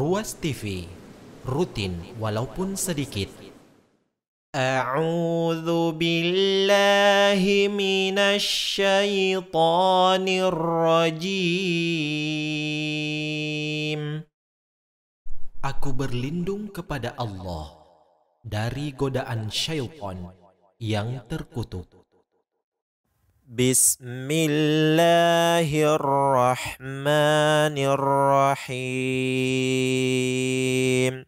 Ruas TV, rutin walaupun sedikit. A'udzu billahi minasy syaithanir rajim. Aku berlindung kepada Allah dari godaan syaitan yang terkutuk. Bismillahirrahmanirrahim.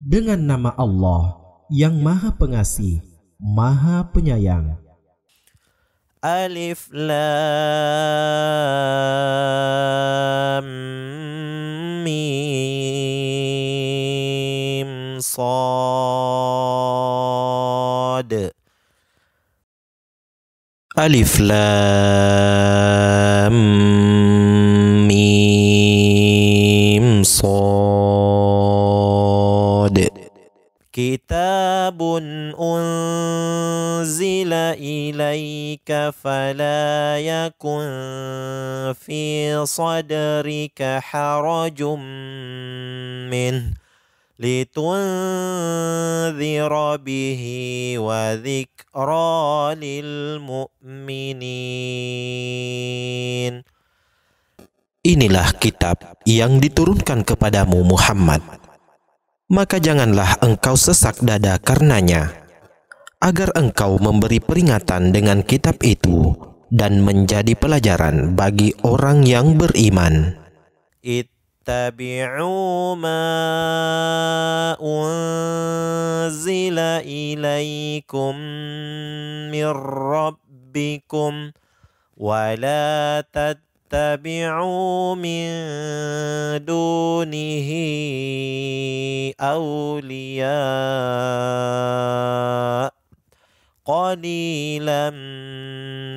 Dengan nama Allah yang Maha Pengasih, Maha Penyayang. Alif Lam Mim Sad. ألف لام ميم صاد كتاب أنزل إليك فلا يكن في صدرك حرج منه لتنذر به وذكرى للمؤمنين Inilah kitab yang diturunkan kepadamu Muhammad maka janganlah engkau sesak dada karenanya agar engkau memberi peringatan dengan kitab itu dan menjadi pelajaran bagi orang yang beriman. It اتبعوا ما أنزل إليكم من ربكم ولا تتبعوا من دونه أولياء قليلا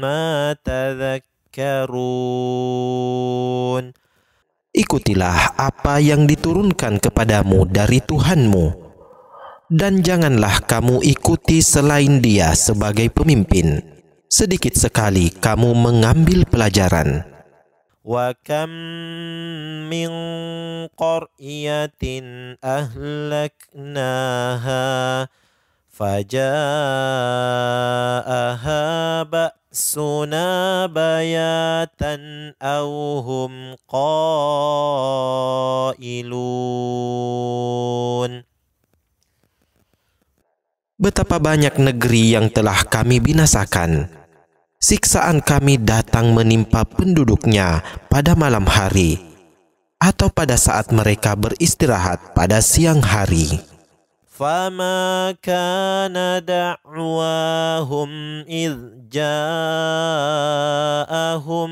ما تذكرون ikutilah apa yang diturunkan kepadamu dari Tuhanmu, dan janganlah kamu ikuti selain Dia sebagai pemimpin. Sedikit sekali kamu mengambil pelajaran. وَكَمْ مِنْ قَرْيَةٍ أَهْلَكْنَاهَا فجاءها بأسنا بياتا أو هم قائلون Betapa banyak negeri yang telah kami binasakan. Siksaan kami datang menimpa penduduknya pada malam hari atau pada saat mereka beristirahat pada siang hari. فما كان دعواهم إذ جاءهم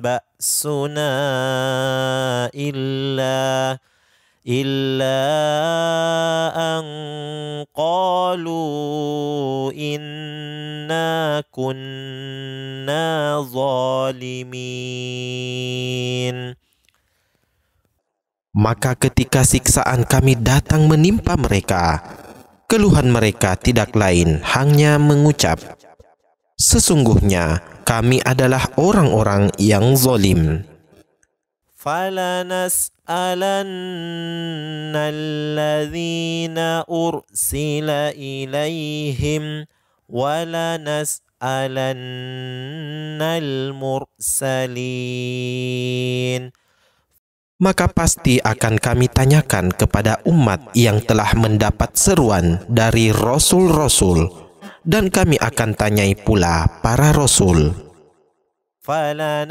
بأسنا إلا إلا أن قالوا إنا كنا ظالمين Maka ketika siksaan kami datang menimpa mereka, keluhan mereka tidak lain hanya mengucap, Sesungguhnya kami adalah orang-orang yang zolim maka pasti akan kami tanyakan kepada umat yang telah mendapat seruan dari rasul-rasul dan kami akan tanyai pula para rasul فَلَنَقُصَّنَّ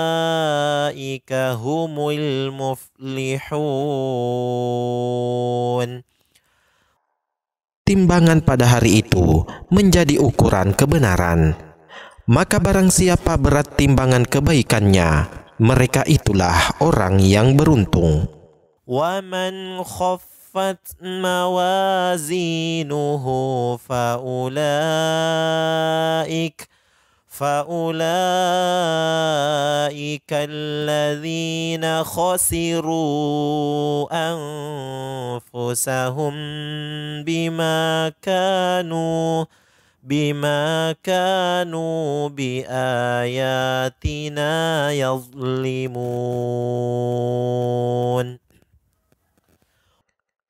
أولئك هم المفلحون Timbangan pada hari itu menjadi ukuran kebenaran. Maka barang siapa berat timbangan kebaikannya, mereka itulah orang yang beruntung. وَمَنْ خَفَّتْ مَوَازِينُهُ فأولئك الذين خسروا أنفسهم بما كانوا بما كانوا بآياتنا يظلمون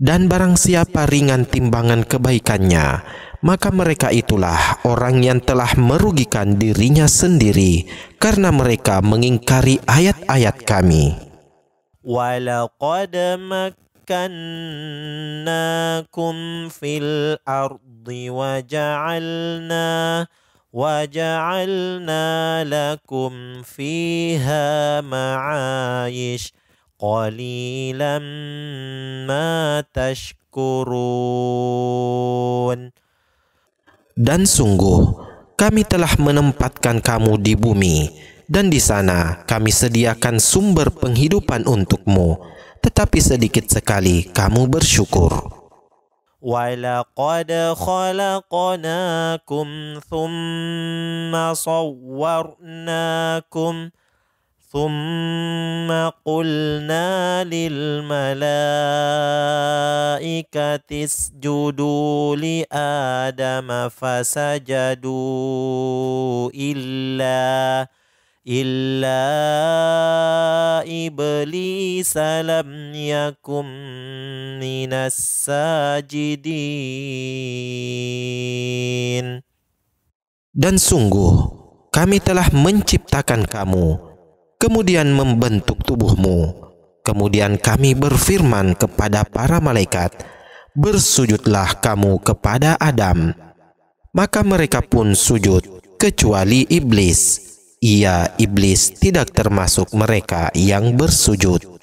Dan barang siapa ringan timbangan kebaikannya, maka mereka itulah orang yang telah merugikan dirinya sendiri karena mereka mengingkari ayat-ayat kami. وَلَقَدْ فِي الْأَرْضِ وَجَعَلْنَا وَجَعَلْنَا لَكُمْ فِيهَا قَلِيلًا مَا تَشْكُرُونَ dan sungguh, kami telah menempatkan kamu di bumi, dan di sana kami sediakan sumber penghidupan untukmu, tetapi sedikit sekali kamu bersyukur. وَلَقَدْ خَلَقْنَاكُمْ ثُمَّ صَوَّرْنَاكُمْ ثم قلنا للملائكة اسجدوا لآدم فسجدوا إلا إلا إبليس لم يكن من الساجدين Dan sungguh, kami telah menciptakan kamu kemudian membentuk tubuhmu. Kemudian kami berfirman kepada para malaikat, "Bersujudlah kamu kepada Adam." Maka mereka pun sujud, kecuali iblis. Ia, iblis, tidak termasuk mereka yang bersujud.